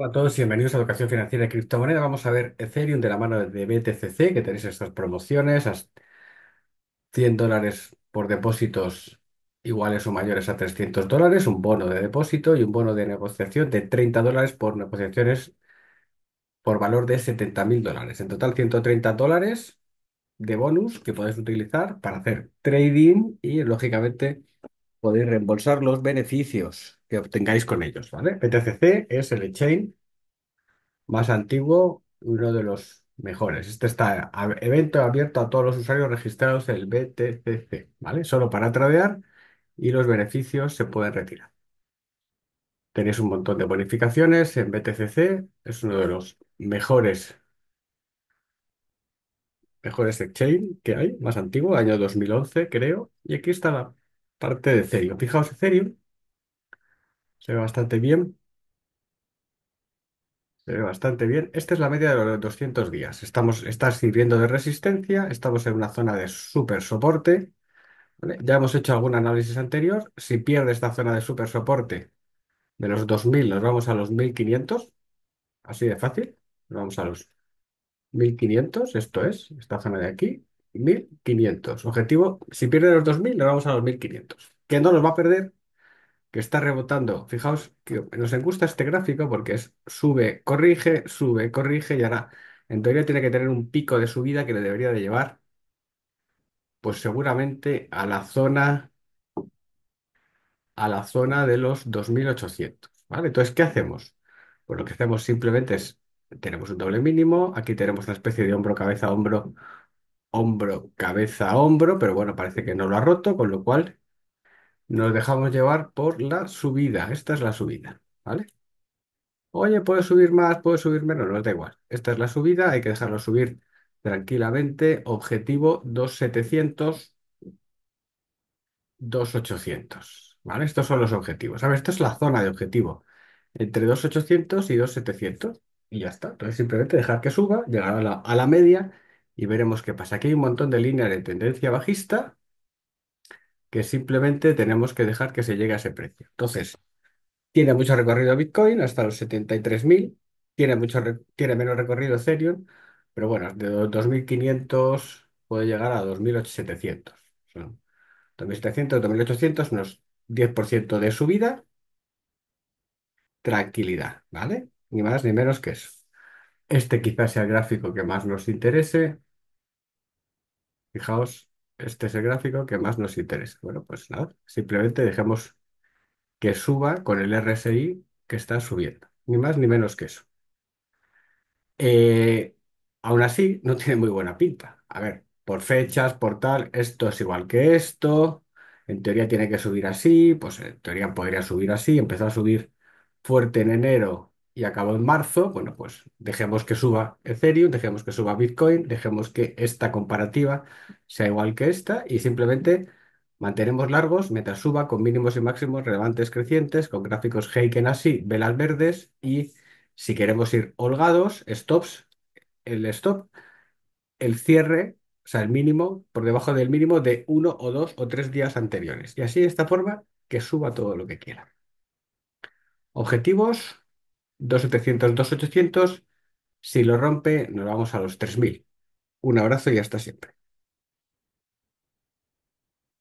Hola a todos y bienvenidos a Educación Financiera y Criptomoneda. Vamos a ver Ethereum de la mano de BTCC, que tenéis estas promociones, 100 dólares por depósitos iguales o mayores a 300 dólares, un bono de depósito y un bono de negociación de 30 dólares por negociaciones por valor de 70 mil dólares. En total, 130 dólares de bonus que podéis utilizar para hacer trading y, lógicamente, podéis reembolsar los beneficios que obtengáis con ellos, ¿vale? BTCC es el exchange más antiguo, uno de los mejores. Este está evento abierto a todos los usuarios registrados en el BTCC, ¿vale? Solo para tradear y los beneficios se pueden retirar. Tenéis un montón de bonificaciones en BTCC, es uno de los mejores mejores exchange que hay, más antiguo, año 2011 creo, y aquí está la parte de Ethereum. Fijaos, Ethereum se ve bastante bien. Se ve bastante bien. Esta es la media de los 200 días. Estamos, está sirviendo de resistencia, estamos en una zona de super soporte. Ya hemos hecho algún análisis anterior. Si pierde esta zona de super soporte de los 2000, nos vamos a los 1500. Así de fácil. Nos vamos a los 1500, esto es, esta zona de aquí. 1500. Objetivo, si pierde los 2000, nos vamos a los 1500. Que no nos va a perder está rebotando. Fijaos que nos gusta este gráfico porque es sube, corrige, sube, corrige y ahora en teoría tiene que tener un pico de subida que le debería de llevar pues seguramente a la zona a la zona de los 2800, ¿vale? Entonces, ¿qué hacemos? Pues lo que hacemos simplemente es tenemos un doble mínimo, aquí tenemos una especie de hombro cabeza hombro hombro cabeza hombro, pero bueno, parece que no lo ha roto, con lo cual nos dejamos llevar por la subida. Esta es la subida, ¿vale? Oye, puede subir más, puede subir menos, no da igual. Esta es la subida, hay que dejarlo subir tranquilamente. Objetivo 2700, 2800, ¿vale? Estos son los objetivos. A ver, esta es la zona de objetivo. Entre 2800 y 2700 y ya está. Entonces simplemente dejar que suba, llegar la, a la media y veremos qué pasa. Aquí hay un montón de líneas de tendencia bajista que simplemente tenemos que dejar que se llegue a ese precio. Entonces, tiene mucho recorrido Bitcoin hasta los 73.000, tiene mucho tiene menos recorrido Ethereum, pero bueno, de 2.500 puede llegar a 2.700. Son 2.700, 2.800, unos 10% de subida, tranquilidad, ¿vale? Ni más ni menos que eso. Este quizás sea el gráfico que más nos interese. Fijaos. Este es el gráfico que más nos interesa. Bueno, pues nada, simplemente dejemos que suba con el RSI que está subiendo. Ni más ni menos que eso. Eh, aún así, no tiene muy buena pinta. A ver, por fechas, por tal, esto es igual que esto. En teoría tiene que subir así, pues en teoría podría subir así. Empezó a subir fuerte en enero y acabo en marzo, bueno, pues dejemos que suba Ethereum, dejemos que suba Bitcoin, dejemos que esta comparativa sea igual que esta y simplemente mantenemos largos mientras suba con mínimos y máximos relevantes crecientes, con gráficos Heiken así, velas verdes y si queremos ir holgados, stops, el stop, el cierre, o sea, el mínimo, por debajo del mínimo de uno o dos o tres días anteriores. Y así de esta forma que suba todo lo que quiera. Objetivos, 2700, 2800. Si lo rompe, nos vamos a los 3000. Un abrazo y hasta siempre.